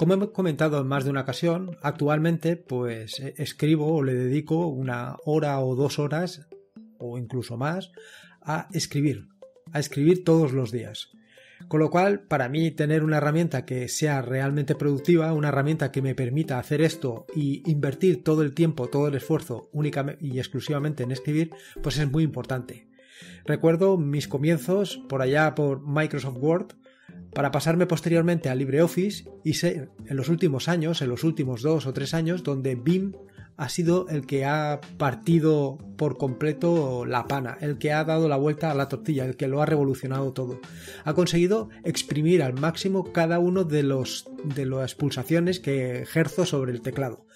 Como he comentado en más de una ocasión, actualmente pues e-, escribo o le dedico una hora o dos horas o incluso más a escribir, a escribir todos los días. Con lo cual, para mí tener una herramienta que sea realmente productiva, una herramienta que me permita hacer esto y invertir todo el tiempo, todo el esfuerzo únicamente y exclusivamente en escribir, pues es muy importante. Recuerdo mis comienzos por allá por Microsoft Word, para pasarme posteriormente a LibreOffice y en los últimos años, en los últimos dos o tres años, donde BIM ha sido el que ha partido por completo la pana, el que ha dado la vuelta a la tortilla, el que lo ha revolucionado todo. Ha conseguido exprimir al máximo cada uno de, los, de las pulsaciones que ejerzo sobre el teclado.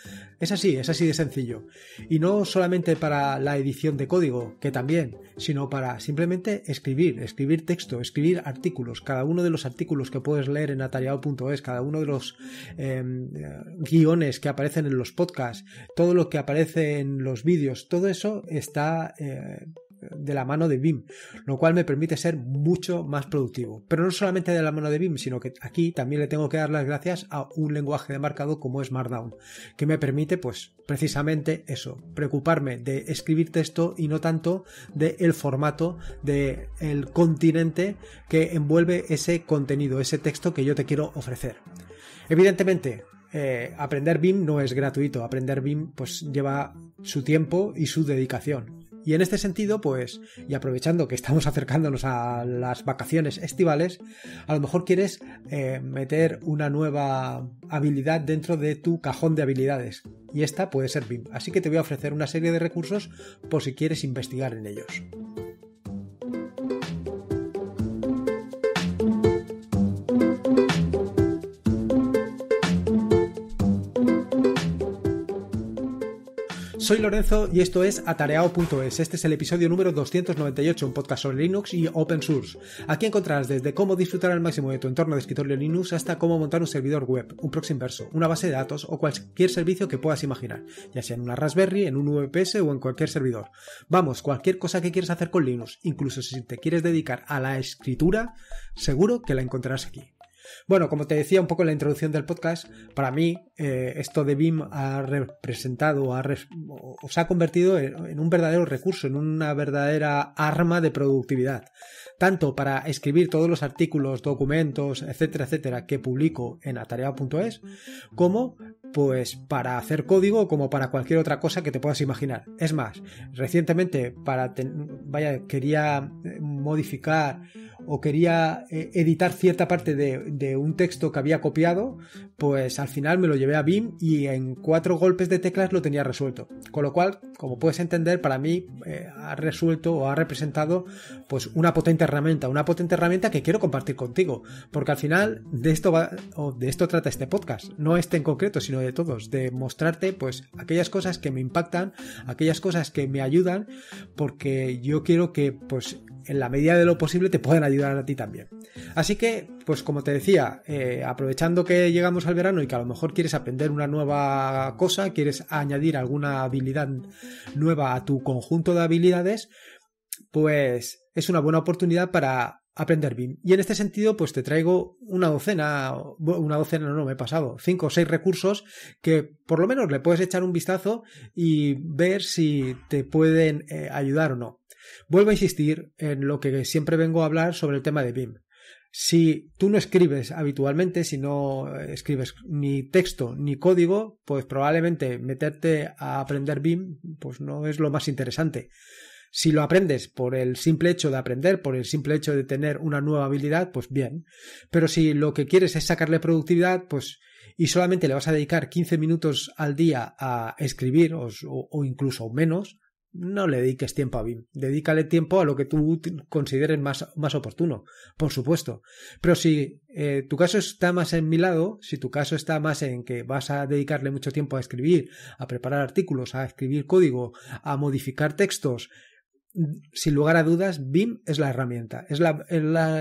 Es así, es así de sencillo. Y no solamente para la edición de código, que también, sino para simplemente escribir, escribir texto, escribir artículos. Cada uno de los artículos que puedes leer en atareado.es, cada uno de los em, guiones que aparecen en los podcasts, todo lo que aparece en los vídeos, todo eso está eh, de la mano de BIM, lo cual me permite ser mucho más productivo. Pero no solamente de la mano de BIM, sino que aquí también le tengo que dar las gracias a un lenguaje de marcado como Smartdown, que me permite, pues, precisamente eso, preocuparme de escribir texto y no tanto del el formato, del el continente que envuelve ese contenido, ese texto que yo te quiero ofrecer. Evidentemente, eh, aprender BIM no es gratuito, aprender BIM pues lleva su tiempo y su dedicación. Y en este sentido, pues, y aprovechando que estamos acercándonos a las vacaciones estivales, a lo mejor quieres eh, meter una nueva habilidad dentro de tu cajón de habilidades. Y esta puede ser BIM. Así que te voy a ofrecer una serie de recursos por si quieres investigar en ellos. Soy Lorenzo y esto es atareao.es. Este es el episodio número 298, un podcast sobre Linux y open source. Aquí encontrarás desde cómo disfrutar al máximo de tu entorno de escritorio Linux hasta cómo montar un servidor web, un proxy inverso, una base de datos o cualquier servicio que puedas imaginar, ya sea en una Raspberry, en un VPS o en cualquier servidor. Vamos, cualquier cosa que quieras hacer con Linux, incluso si te quieres dedicar a la escritura, seguro que la encontrarás aquí. Bueno, como te decía un poco en la introducción del podcast, para mí eh, esto de BIM ha representado, ha o se ha convertido en, un verdadero recurso, en una verdadera arma de productividad. Tanto para escribir todos los artículos, documentos, etcétera, etcétera, que publico en atareado.es, como pues para hacer código como para cualquier otra cosa que te puedas imaginar. Es más, recientemente para vaya quería eh, modificar o quería eh, editar cierta parte de, un texto que había copiado, pues al final me lo llevé a BIM y en cuatro golpes de teclas lo tenía resuelto. Con lo cual, como puedes entender, para mí eh, ha resuelto o ha representado pues una potente herramienta, una potente herramienta que quiero compartir contigo, porque al final de esto de esto trata este podcast, no este en concreto, sino de todos, de mostrarte pues aquellas cosas que me impactan, aquellas cosas que me ayudan, porque yo quiero que pues en la medida de lo posible te puedan ayudar ayudar a ti también. Así que, pues como te decía, eh, aprovechando que llegamos al verano y que a lo mejor quieres aprender una nueva cosa, quieres añadir alguna habilidad nueva a tu conjunto de habilidades, pues es una buena oportunidad para aprender bien Y en este sentido, pues te traigo una docena, una docena no, me he pasado, cinco o seis recursos que por lo menos le puedes echar un vistazo y ver si te pueden eh, ayudar o no. Vuelvo a insistir en lo que siempre vengo a hablar sobre el tema de BIM. Si tú no escribes habitualmente, si no eh, escribes ni texto ni código, pues probablemente meterte a aprender BIM pues no es lo más interesante. Si lo aprendes por el simple hecho de aprender, por el simple hecho de tener una nueva habilidad, pues bien. Pero si lo que quieres es sacarle productividad, pues y solamente le vas a dedicar 15 minutos al día a escribir o incluso menos, no le dediques tiempo a BIM. Dedícale tiempo a lo que tú consideres más, oportuno, por supuesto. Pero si eh, tu caso está más en mi lado, si tu caso está más en que vas a dedicarle mucho tiempo a escribir, a preparar artículos, a escribir código, a modificar textos, sin lugar a dudas, BIM es la herramienta. es la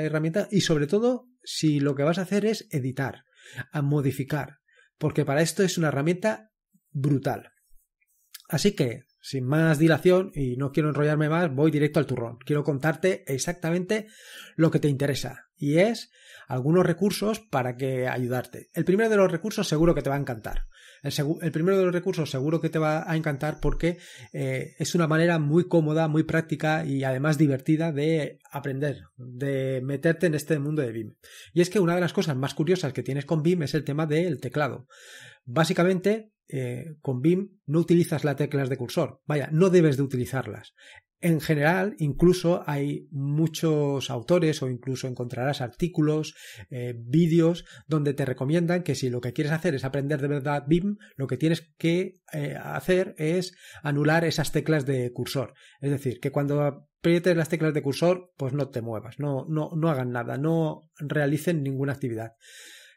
herramienta y sobre todo si lo que vas a hacer es editar, a modificar, porque para esto es una herramienta brutal. Así que sin más dilación y no quiero enrollarme más, voy directo al turrón. Quiero contarte exactamente lo que te interesa y es algunos recursos para que ayudarte. El primero de los recursos seguro que te va a encantar. El, primero de los recursos seguro que te va a encantar porque eh, es una manera muy cómoda, muy práctica y además divertida de aprender, de meterte en este mundo de BIM. Y es que una de las cosas más curiosas que tienes con BIM es el tema del teclado. Básicamente, eh, con BIM no utilizas las teclas de cursor. Vaya, no debes de utilizarlas. En general, incluso hay muchos autores o incluso encontrarás artículos, eh, vídeos, donde te recomiendan que si lo que quieres hacer es aprender de verdad BIM, lo que tienes que eh, hacer es anular esas teclas de cursor. Es decir, que cuando aprietes las teclas de cursor, pues no te muevas, no, no, no hagan nada, no realicen ninguna actividad.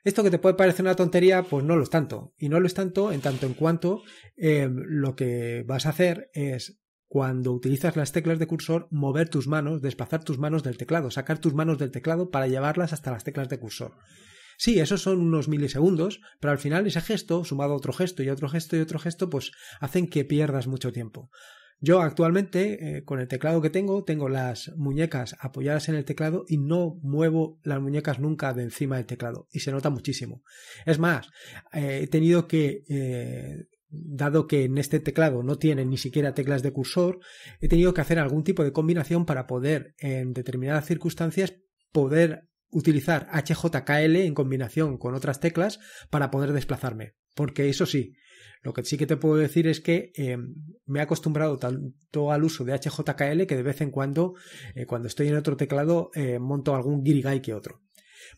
Esto que te puede parecer una tontería, pues no lo es tanto. Y no lo es tanto en tanto en cuanto em, lo que vas a hacer es cuando utilizas las teclas de cursor, mover tus manos, desplazar tus manos del teclado, sacar tus manos del teclado para llevarlas hasta las teclas de cursor. Sí, esos son unos milisegundos, pero al final ese gesto, sumado a otro gesto y otro gesto y otro gesto, pues hacen que pierdas mucho tiempo. Yo actualmente eh, con el teclado que tengo tengo las muñecas apoyadas en el teclado y no muevo las muñecas nunca de encima del teclado y se nota muchísimo. Es más, eh, he tenido que, eh, dado que en este teclado no tiene ni siquiera teclas de cursor, he tenido que hacer algún tipo de combinación para poder en determinadas circunstancias poder utilizar HJKL en combinación con otras teclas para poder desplazarme. Porque eso sí, lo que sí que te puedo decir es que em, me he acostumbrado tanto al uso de HJKL que de vez en cuando, eh, cuando estoy en otro teclado, eh, monto algún guirigay que otro.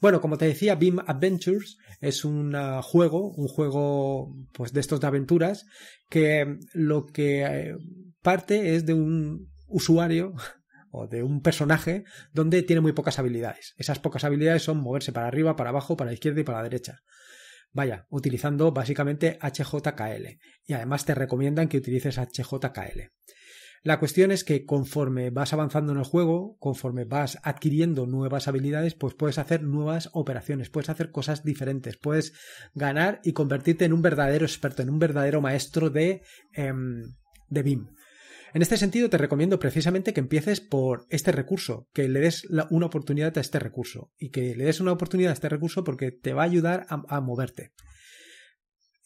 Bueno, como te decía, Beam Adventures es un ah, juego, un juego pues de estos de aventuras, que em, lo que eh, parte es de un usuario o de un personaje donde tiene muy pocas habilidades. Esas pocas habilidades son moverse para arriba, para abajo, para la izquierda y para la derecha. Vaya, utilizando básicamente HJKL. Y además te recomiendan que utilices HJKL. La cuestión es que conforme vas avanzando en el juego, conforme vas adquiriendo nuevas habilidades, pues puedes hacer nuevas operaciones, puedes hacer cosas diferentes, puedes ganar y convertirte en un verdadero experto, en un verdadero maestro de, em, de BIM. En este sentido, te recomiendo precisamente que empieces por este recurso, que le des una oportunidad a este recurso y que le des una oportunidad a este recurso porque te va a ayudar a, moverte.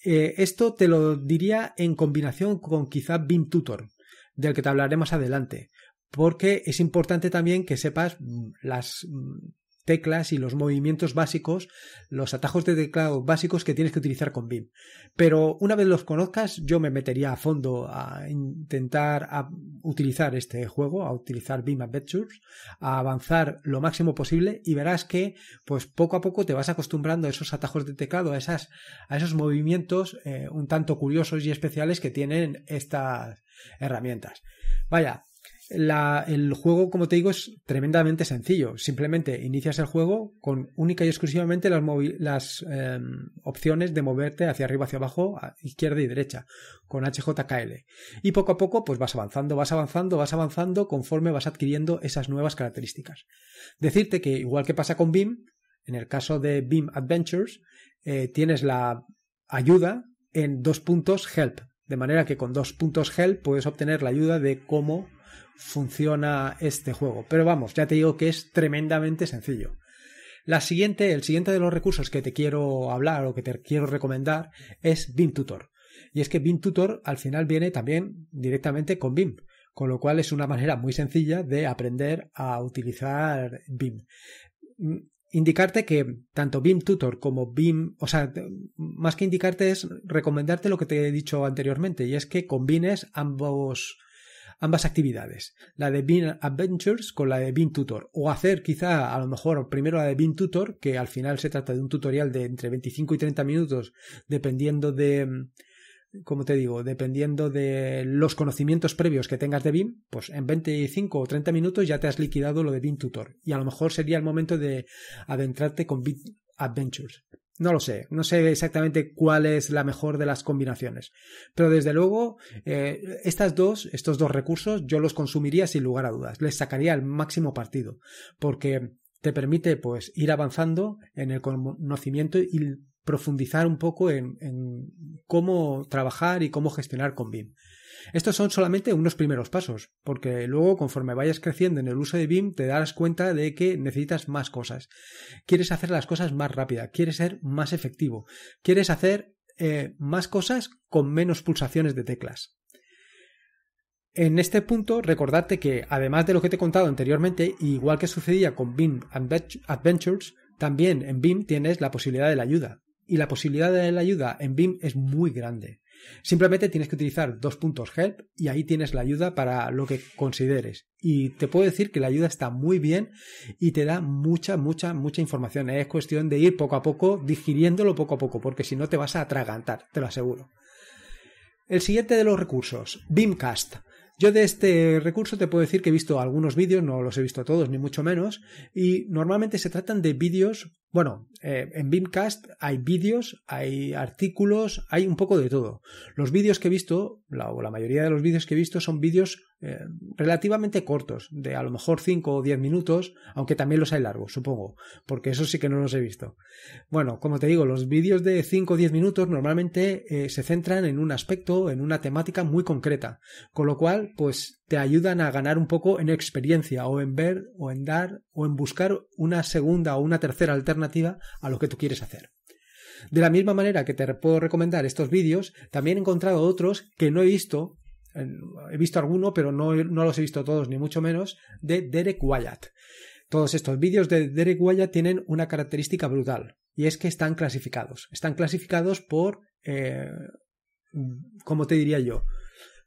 Eh, esto te lo diría en combinación con quizá BIM Tutor, del que te hablaré más adelante, porque es importante también que sepas mm, las mm, teclas y los movimientos básicos, los atajos de teclado básicos que tienes que utilizar con BIM. Pero una vez los conozcas, yo me metería a fondo a intentar a utilizar este juego, a utilizar BIM Adventures, a avanzar lo máximo posible y verás que, pues poco a poco te vas acostumbrando a esos atajos de teclado, a, esas, a esos movimientos eh, un tanto curiosos y especiales que tienen estas herramientas. Vaya, el juego, como te digo, es tremendamente sencillo. Simplemente inicias el juego con única y exclusivamente las, em, opciones de moverte hacia arriba, hacia abajo, a izquierda y derecha, con HJKL. Y poco a poco, pues vas avanzando, vas avanzando, vas avanzando conforme vas adquiriendo esas nuevas características. Decirte que, igual que pasa con BIM, en el caso de BIM Adventures, eh, tienes la ayuda en dos puntos help. De manera que con dos puntos help puedes obtener la ayuda de cómo funciona este juego. Pero vamos, ya te digo que es tremendamente sencillo. La siguiente, el siguiente de los recursos que te quiero hablar o que te quiero recomendar es BIM Tutor. Y es que BIM Tutor al final viene también directamente con BIM, con lo cual es una manera muy sencilla de aprender a utilizar BIM. Mm, indicarte que tanto BIM Tutor como BIM, o sea, más que indicarte es recomendarte lo que te he dicho anteriormente, y es que combines ambos, ambas actividades, la de Bean Adventures con la de Bean Tutor, o hacer quizá a lo mejor primero la de Bean Tutor, que al final se trata de un tutorial de entre 25 y 30 minutos, dependiendo de, mm, como te digo, dependiendo de los conocimientos previos que tengas de BIM, pues en 25 o 30 minutos ya te has liquidado lo de BIM Tutor. Y a lo mejor sería el momento de adentrarte con BIM Adventures. No lo sé, no sé exactamente cuál es la mejor de las combinaciones. Pero desde luego, eh, estas dos, estos dos recursos, yo los consumiría sin lugar a dudas. Les sacaría el máximo partido. Porque te permite, pues, ir avanzando en el conocimiento y profundizar un poco en, en cómo trabajar y cómo gestionar con BIM. Estos son solamente unos primeros pasos, porque luego conforme vayas creciendo en el uso de BIM te darás cuenta de que necesitas más cosas. Quieres hacer las cosas más rápida, quieres ser más efectivo, quieres hacer eh, más cosas con menos pulsaciones de teclas. En este punto, recordarte que además de lo que te he contado anteriormente, igual que sucedía con BIM Adventures, también en BIM tienes la posibilidad de la ayuda. Y la posibilidad de la ayuda en BIM es muy grande. Simplemente tienes que utilizar dos puntos help y ahí tienes la ayuda para lo que consideres. Y te puedo decir que la ayuda está muy bien y te da mucha, mucha, mucha información. Es cuestión de ir poco a poco, digiriéndolo poco a poco, porque si no te vas a atragantar, te lo aseguro. El siguiente de los recursos, Beamcast. Yo de este recurso te puedo decir que he visto algunos vídeos, no los he visto todos ni mucho menos, y normalmente se tratan de vídeos bueno, eh, en BIMcast hay vídeos, hay artículos, hay un poco de todo. Los vídeos que he visto, o la mayoría de los vídeos que he visto, son vídeos eh, relativamente cortos, de a lo mejor 5 o 10 minutos, aunque también los hay largos, supongo, porque eso sí que no los he visto. Bueno, como te digo, los vídeos de 5 o 10 minutos normalmente eh, se centran en un aspecto, en una temática muy concreta, con lo cual, pues te ayudan a ganar un poco en experiencia, o en ver, o en dar, o en buscar una segunda o una tercera alternativa a lo que tú quieres hacer. De la misma manera que te puedo recomendar estos vídeos, también he encontrado otros que no he visto, he visto alguno, pero no, los he visto todos, ni mucho menos, de Derek Wyatt. Todos estos vídeos de Derek Wyatt tienen una característica brutal, y es que están clasificados. Están clasificados por, eh, como te diría yo,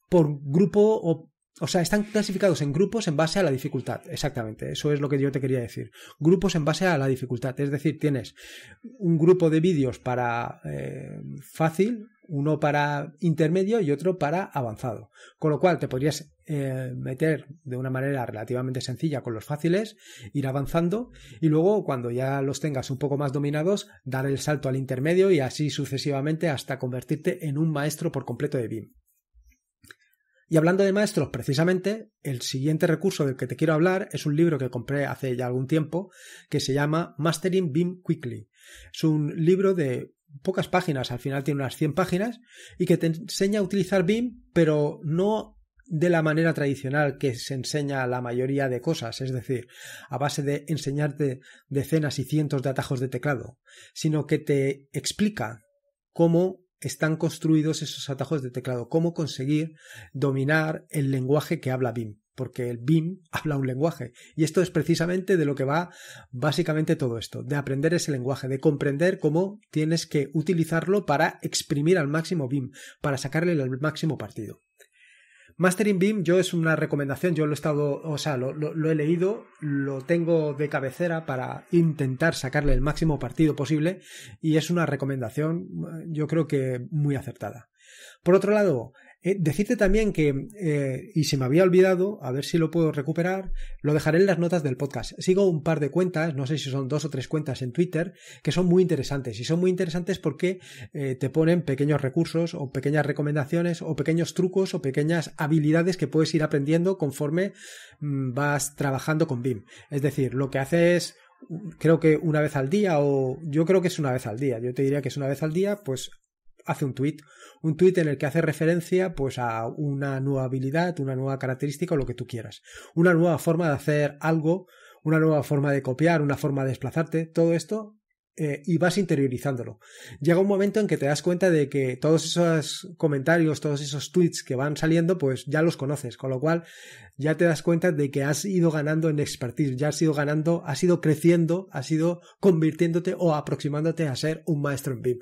por grupo o o sea, están clasificados en grupos en base a la dificultad. Exactamente, eso es lo que yo te quería decir. Grupos en base a la dificultad. Es decir, tienes un grupo de vídeos para eh, fácil, uno para intermedio y otro para avanzado. Con lo cual te podrías eh, meter de una manera relativamente sencilla con los fáciles, ir avanzando y luego cuando ya los tengas un poco más dominados, dar el salto al intermedio y así sucesivamente hasta convertirte en un maestro por completo de BIM. Y hablando de maestros, precisamente, el siguiente recurso del que te quiero hablar es un libro que compré hace ya algún tiempo que se llama Mastering BIM Quickly. Es un libro de pocas páginas, al final tiene unas 100 páginas, y que te enseña a utilizar BIM, pero no de la manera tradicional que se enseña la mayoría de cosas, es decir, a base de enseñarte decenas y cientos de atajos de teclado, sino que te explica cómo están construidos esos atajos de teclado, cómo conseguir dominar el lenguaje que habla BIM, porque el BIM habla un lenguaje. Y esto es precisamente de lo que va básicamente todo esto, de aprender ese lenguaje, de comprender cómo tienes que utilizarlo para exprimir al máximo BIM, para sacarle el máximo partido. Mastering Beam, yo es una recomendación, yo lo he estado, o sea, lo, he leído, lo tengo de cabecera para intentar sacarle el máximo partido posible y es una recomendación, yo creo que muy acertada. Por otro lado, eh, decirte también que, eh, y se me había olvidado, a ver si lo puedo recuperar, lo dejaré en las notas del podcast. Sigo un par de cuentas, no sé si son dos o tres cuentas en Twitter, que son muy interesantes. Y son muy interesantes porque eh, te ponen pequeños recursos o pequeñas recomendaciones o pequeños trucos o pequeñas habilidades que puedes ir aprendiendo conforme mm, vas trabajando con BIM. Es decir, lo que haces creo que una vez al día o yo creo que es una vez al día, yo te diría que es una vez al día, pues hace un tweet, un tweet en el que hace referencia pues a una nueva habilidad, una nueva característica o lo que tú quieras, una nueva forma de hacer algo, una nueva forma de copiar, una forma de desplazarte, todo esto eh, y vas interiorizándolo. Llega un momento en que te das cuenta de que todos esos comentarios, todos esos tweets que van saliendo, pues ya los conoces, con lo cual ya te das cuenta de que has ido ganando en expertise, ya has ido ganando, has ido creciendo, has ido convirtiéndote o aproximándote a ser un maestro en BIM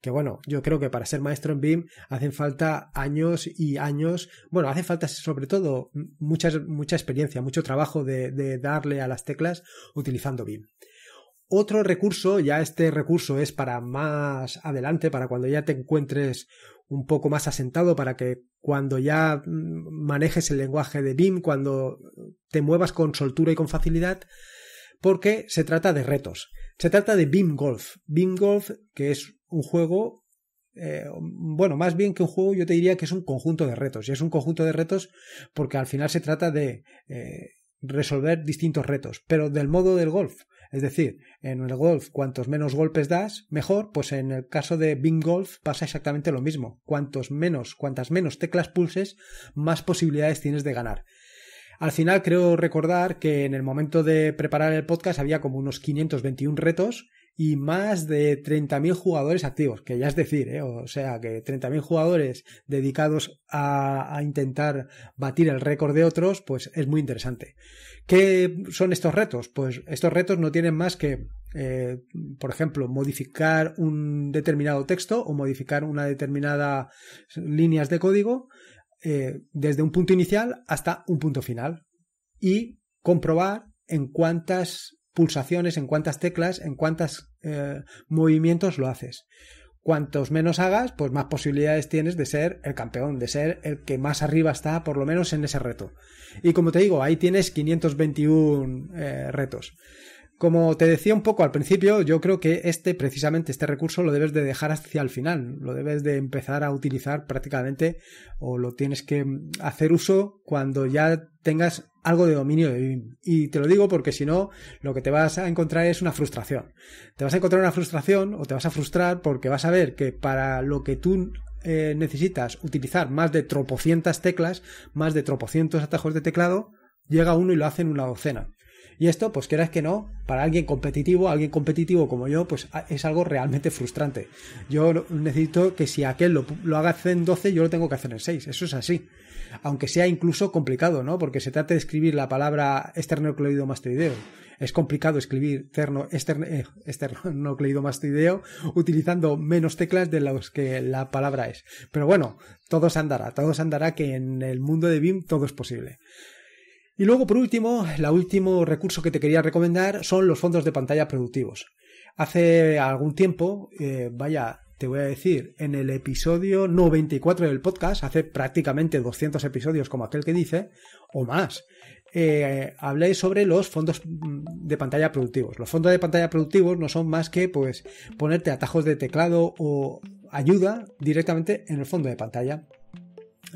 que bueno, yo creo que para ser maestro en BIM hacen falta años y años, bueno, hace falta sobre todo mucha, mucha experiencia, mucho trabajo de, de darle a las teclas utilizando BIM. Otro recurso, ya este recurso es para más adelante, para cuando ya te encuentres un poco más asentado, para que cuando ya manejes el lenguaje de BIM, cuando te muevas con soltura y con facilidad, porque se trata de retos. Se trata de BIM Golf. BIM Golf, que es un juego, eh, bueno, más bien que un juego, yo te diría que es un conjunto de retos. Y es un conjunto de retos porque al final se trata de eh, resolver distintos retos, pero del modo del golf. Es decir, en el golf, cuantos menos golpes das, mejor, pues en el caso de Bing Golf pasa exactamente lo mismo. Cuantos menos, cuantas menos teclas pulses, más posibilidades tienes de ganar. Al final creo recordar que en el momento de preparar el podcast había como unos 521 retos y más de 30.000 jugadores activos, que ya es decir, ¿eh? o sea que 30.000 jugadores dedicados a, intentar batir el récord de otros, pues es muy interesante. ¿Qué son estos retos? Pues estos retos no tienen más que, eh, por ejemplo, modificar un determinado texto o modificar una determinada líneas de código eh, desde un punto inicial hasta un punto final y comprobar en cuántas pulsaciones, en cuántas teclas, en cuántos eh, movimientos lo haces. Cuantos menos hagas, pues más posibilidades tienes de ser el campeón, de ser el que más arriba está, por lo menos en ese reto. Y como te digo, ahí tienes 521 eh, retos. Como te decía un poco al principio, yo creo que este, precisamente este recurso, lo debes de dejar hacia el final, lo debes de empezar a utilizar prácticamente o lo tienes que hacer uso cuando ya tengas algo de dominio de BIM. Y te lo digo porque si no, lo que te vas a encontrar es una frustración. Te vas a encontrar una frustración o te vas a frustrar porque vas a ver que para lo que tú eh, necesitas utilizar más de tropocientas teclas, más de tropocientos atajos de teclado, llega uno y lo hace en una docena. Y esto, pues quieras que no, para alguien competitivo, alguien competitivo como yo, pues es algo realmente frustrante. Yo necesito que si aquel lo, haga en 12, yo lo tengo que hacer en 6. Eso es así. Aunque sea incluso complicado, ¿no? Porque se trata de escribir la palabra esternocleidomastoideo. Es complicado escribir eh, esternocleidomastoideo utilizando menos teclas de las que la palabra es. Pero bueno, todos andará, todos andará que en el mundo de BIM todo es posible. Y luego, por último, el último recurso que te quería recomendar son los fondos de pantalla productivos. Hace algún tiempo, eh, vaya, te voy a decir, en el episodio 94 del podcast, hace prácticamente 200 episodios como aquel que dice, o más, eh, hablé sobre los fondos mm, de pantalla productivos. Los fondos de pantalla productivos no son más que pues ponerte atajos de teclado o ayuda directamente en el fondo de pantalla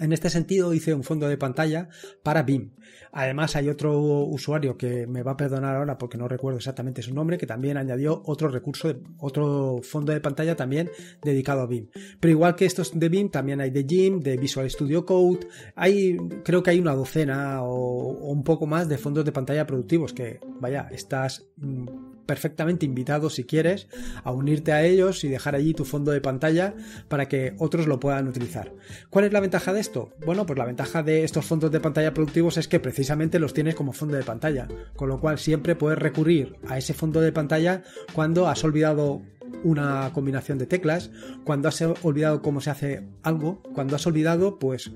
en este sentido hice un fondo de pantalla para BIM. Además hay otro usuario que me va a perdonar ahora porque no recuerdo exactamente su nombre, que también añadió otro recurso, otro fondo de pantalla también dedicado a BIM. Pero igual que estos de BIM, también hay de GIM, de Visual Studio Code, hay, creo que hay una docena o, o un poco más de fondos de pantalla productivos que, vaya, estás mm, perfectamente invitado, si quieres, a unirte a ellos y dejar allí tu fondo de pantalla para que otros lo puedan utilizar. ¿Cuál es la ventaja de esto? Bueno, pues la ventaja de estos fondos de pantalla productivos es que precisamente los tienes como fondo de pantalla, con lo cual siempre puedes recurrir a ese fondo de pantalla cuando has olvidado una combinación de teclas, cuando has olvidado cómo se hace algo, cuando has olvidado pues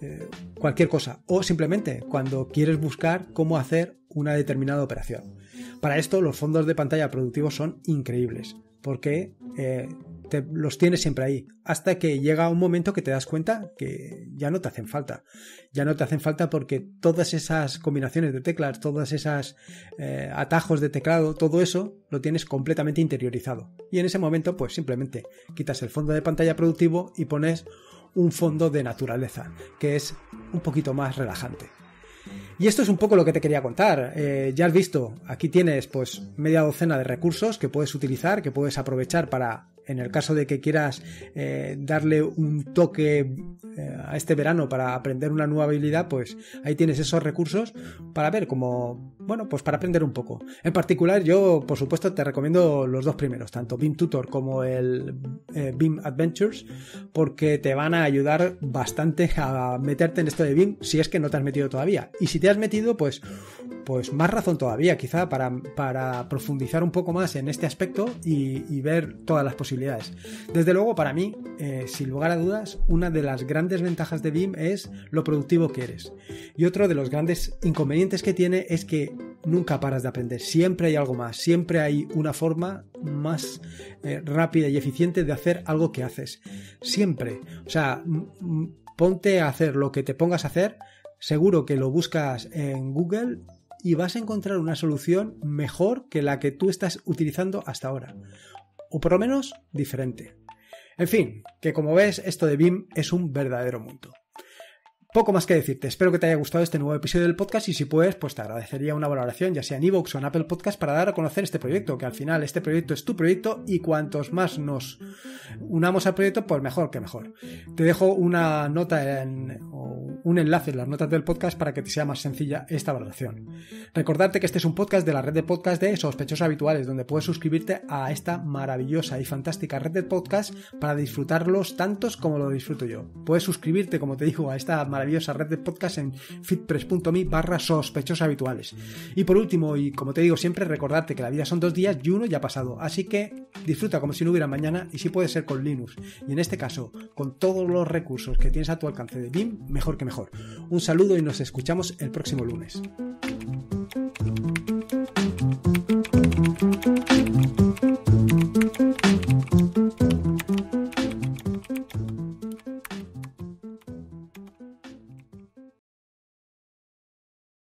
eh, cualquier cosa o simplemente cuando quieres buscar cómo hacer una determinada operación. Para esto los fondos de pantalla productivos son increíbles, porque eh, te, los tienes siempre ahí, hasta que llega un momento que te das cuenta que ya no te hacen falta. Ya no te hacen falta porque todas esas combinaciones de teclas, todas esas eh, atajos de teclado, todo eso lo tienes completamente interiorizado. Y en ese momento, pues simplemente quitas el fondo de pantalla productivo y pones un fondo de naturaleza, que es un poquito más relajante. Y esto es un poco lo que te quería contar. Eh, ya has visto, aquí tienes pues media docena de recursos que puedes utilizar, que puedes aprovechar para en el caso de que quieras eh, darle un toque eh, a este verano para aprender una nueva habilidad, pues ahí tienes esos recursos para ver cómo, bueno, pues para aprender un poco. En particular, yo, por supuesto, te recomiendo los dos primeros, tanto BIM Tutor como el eh, BIM Adventures, porque te van a ayudar bastante a meterte en esto de BIM si es que no te has metido todavía. Y si te has metido, pues pues más razón todavía, quizá, para, profundizar un poco más en este aspecto y, ver todas las posibilidades. Desde luego, para mí, eh, sin lugar a dudas, una de las grandes ventajas de BIM es lo productivo que eres. Y otro de los grandes inconvenientes que tiene es que nunca paras de aprender, siempre hay algo más, siempre hay una forma más eh, rápida y eficiente de hacer algo que haces. Siempre. O sea, ponte a hacer lo que te pongas a hacer, seguro que lo buscas en Google y vas a encontrar una solución mejor que la que tú estás utilizando hasta ahora. O por lo menos diferente. En fin, que como ves, esto de BIM es un verdadero mundo. Poco más que decirte, espero que te haya gustado este nuevo episodio del podcast y si puedes, pues te agradecería una valoración, ya sea en iVoox o en Apple Podcast, para dar a conocer este proyecto, que al final este proyecto es tu proyecto y cuantos más nos unamos al proyecto, pues mejor que mejor. Te dejo una nota en, o un enlace en las notas del podcast para que te sea más sencilla esta valoración. Recordarte que este es un podcast de la red de podcast de sospechosos habituales, donde puedes suscribirte a esta maravillosa y fantástica red de podcast para disfrutarlos tantos como lo disfruto yo. Puedes suscribirte, como te digo, a esta maravillosa maravillosa red de podcast en fitpress.me barra sospechosos habituales. Y por último, y como te digo siempre, recordarte que la vida son dos días y uno ya ha pasado, así que disfruta como si no hubiera mañana y si puede ser con Linux. Y en este caso, con todos los recursos que tienes a tu alcance de BIM, mejor que mejor. Un saludo y nos escuchamos el próximo lunes.